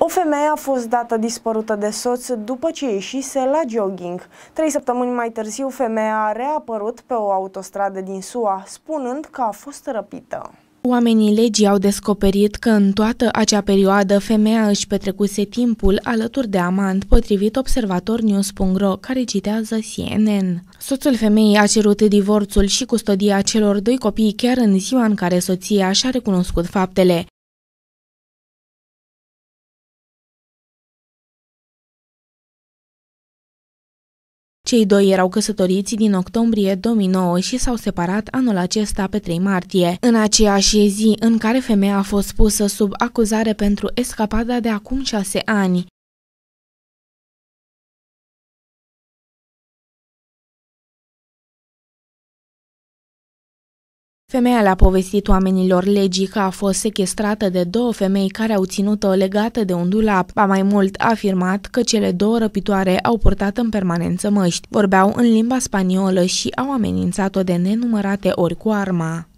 O femeie a fost dată dispărută de soț după ce ieșise la jogging. Trei săptămâni mai târziu, femeia a reapărut pe o autostradă din SUA, spunând că a fost răpită. Oamenii legii au descoperit că în toată acea perioadă femeia își petrecuse timpul alături de amant, potrivit News.ro, care citează CNN. Soțul femeii a cerut divorțul și custodia celor doi copii chiar în ziua în care soția și-a recunoscut faptele. Cei doi erau căsătoriți din octombrie 2009 și s-au separat anul acesta pe 3 martie, în aceeași zi în care femeia a fost pusă sub acuzare pentru escapada de acum șase ani. Femeia le-a povestit oamenilor legii că a fost sequestrată de două femei care au ținut-o legată de un dulap. Ba mai mult, a afirmat că cele două răpitoare au purtat în permanență măști, vorbeau în limba spaniolă și au amenințat-o de nenumărate ori cu arma.